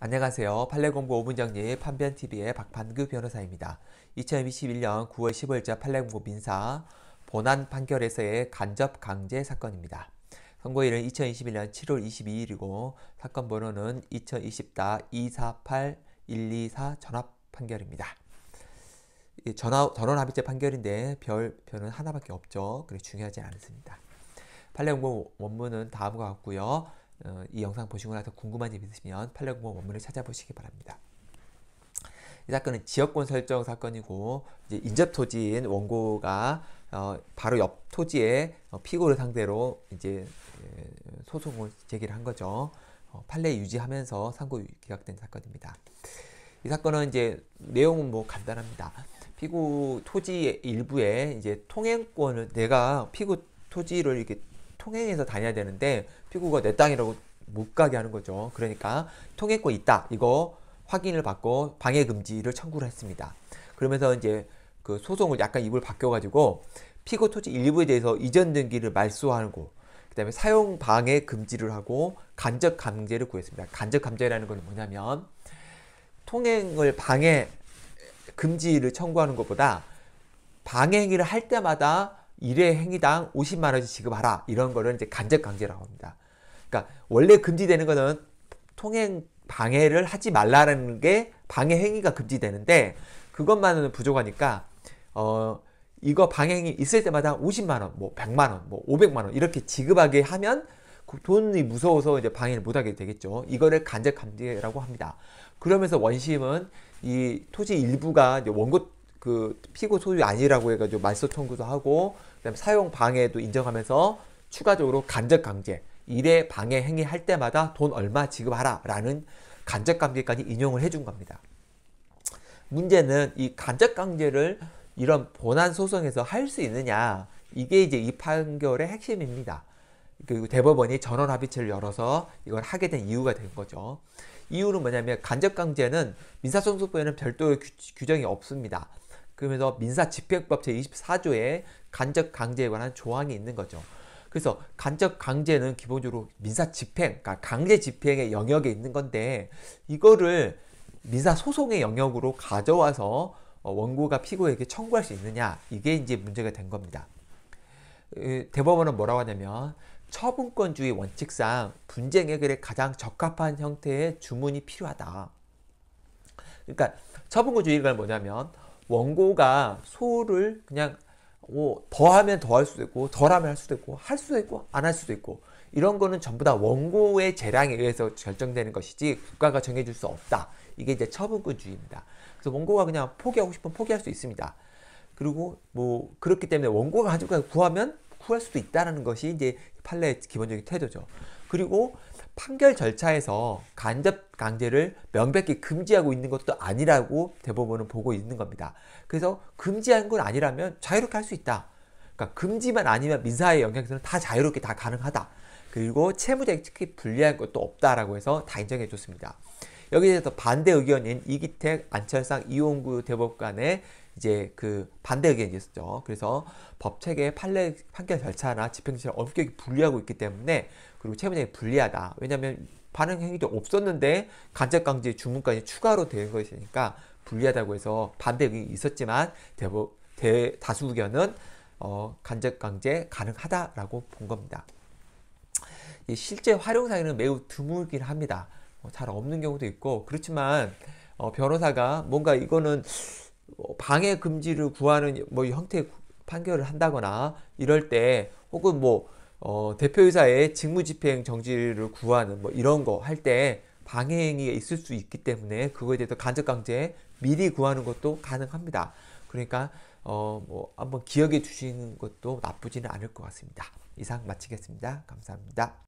안녕하세요. 판례공고 오문정리 판변TV의 박판규 변호사입니다. 2021년 9월 15일자 판례공고 민사 본안 판결에서의 간접 강제 사건입니다. 선고일은 2021년 7월 22일이고 사건 번호는 2020-248-124 전합 판결입니다. 예, 전화, 전원합의체 판결인데 별, 별은 하나밖에 없죠. 그래 중요하지 않습니다. 판례공고 원문은 다음과 같고요. 어, 이 영상 보시고 나서 궁금한 점 있으시면 890번 원문을 찾아보시기 바랍니다. 이 사건은 지역권 설정 사건이고 이제 인접 토지인 원고가 어, 바로 옆 토지에 어, 피고를 상대로 이제 예, 소송을 제기를 한 거죠. 어, 판례 유지하면서 상고 기각된 사건입니다. 이 사건은 이제 내용은 뭐 간단합니다. 피고 토지 일부에 이제 통행권을 내가 피고 토지를 이렇게 통행해서 다녀야 되는데 피고가 내 땅이라고 못 가게 하는 거죠. 그러니까 통행권 있다. 이거 확인을 받고 방해 금지를 청구를 했습니다. 그러면서 이제 그 소송을 약간 입을 바뀌어 가지고 피고 토지 일부에 대해서 이전 등기를 말소하고 그다음에 사용 방해 금지를 하고 간접 감제를 구했습니다. 간접 감제라는 건 뭐냐면 통행을 방해 금지를 청구하는 것보다 방해 행위를 할 때마다 1회 행위당 50만 원씩 지급하라 이런 거를 이제 간접 강제라고 합니다. 그러니까 원래 금지되는 거는 통행 방해를 하지 말라는 게 방해 행위가 금지되는데 그것만은 부족하니까 어 이거 방해행위 있을 때마다 50만 원, 뭐 100만 원, 뭐 500만 원 이렇게 지급하게 하면 그 돈이 무서워서 이제 방해를 못 하게 되겠죠. 이거를 간접 감지라고 합니다. 그러면서 원심은 이 토지 일부가 원고 그 피고 소유 아니라고 해가지고 말소 청구도 하고 그다음에 사용 방해도 인정하면서 추가적으로 간접 강제 일에 방해 행위 할 때마다 돈 얼마 지급하라라는 간접 강제까지 인용을 해준 겁니다. 문제는 이 간접 강제를 이런 본안 소송에서 할 수 있느냐 이게 이제 이 판결의 핵심입니다. 그리고 대법원이 전원 합의체를 열어서 이걸 하게 된 이유가 된 거죠. 이유는 뭐냐면 간접 강제는 민사소송법에는 별도의 규정이 없습니다. 그러면서 민사 집행법 제24조에 간접 강제에 관한 조항이 있는 거죠. 그래서 간접 강제는 기본적으로 민사 집행, 그러니까 강제 집행의 영역에 있는 건데 이거를 민사 소송의 영역으로 가져와서 어, 원고가 피고에게 청구할 수 있느냐 이게 이제 문제가 된 겁니다. 대법원은 뭐라고 하냐면 처분권주의 원칙상 분쟁 해결에 가장 적합한 형태의 주문이 필요하다. 그러니까 처분권주의가 뭐냐면 원고가 소를 그냥 뭐 더하면 더할 수도 있고 덜하면 할 수도 있고 할 수도 있고 안 할 수도 있고 이런 거는 전부 다 원고의 재량에 의해서 결정되는 것이지 국가가 정해줄 수 없다. 이게 이제 처분권주의입니다. 그래서 원고가 그냥 포기하고 싶으면 포기할 수 있습니다. 그리고 뭐 그렇기 때문에 원고가 가지고 구하면 구할 수도 있다는 것이 이제 판례의 기본적인 태도죠. 그리고 판결 절차에서 간접 강제를 명백히 금지하고 있는 것도 아니라고 대법원은 보고 있는 겁니다. 그래서 금지한 건 아니라면 자유롭게 할 수 있다. 그러니까 금지만 아니면 민사의 영향에서는다 자유롭게 다 가능하다. 그리고 채무자에게 특히 불리한 것도 없다라고 해서 다 인정해 줬습니다. 여기에 대해서 반대 의견인 이기택, 안철상, 이용구 대법관의 이제 그 반대 의견이 있었죠. 그래서 법체계 판례 판결 절차나 집행실을 엄격히 분리하고 있기 때문에 그리고 채무자이 불리하다. 왜냐하면 반응 행위도 없었는데 간접 강제 주문까지 추가로 된 것이니까 불리하다고 해서 반대 의견이 있었지만 대부 대다수 의견은 어, 간접 강제 가능하다라고 본 겁니다. 실제 활용 사례는 매우 드물긴 합니다. 뭐 잘 없는 경우도 있고 그렇지만 어, 변호사가 뭔가 이거는 뭐 방해 금지를 구하는 뭐 형태의 판결을 한다거나 이럴 때 혹은 뭐 어, 대표이사의 직무집행 정지를 구하는 뭐 이런 거 할 때 방해행위가 있을 수 있기 때문에 그거에 대해서 간접강제 미리 구하는 것도 가능합니다. 그러니까 어, 뭐 한번 기억해 주시는 것도 나쁘지는 않을 것 같습니다. 이상 마치겠습니다. 감사합니다.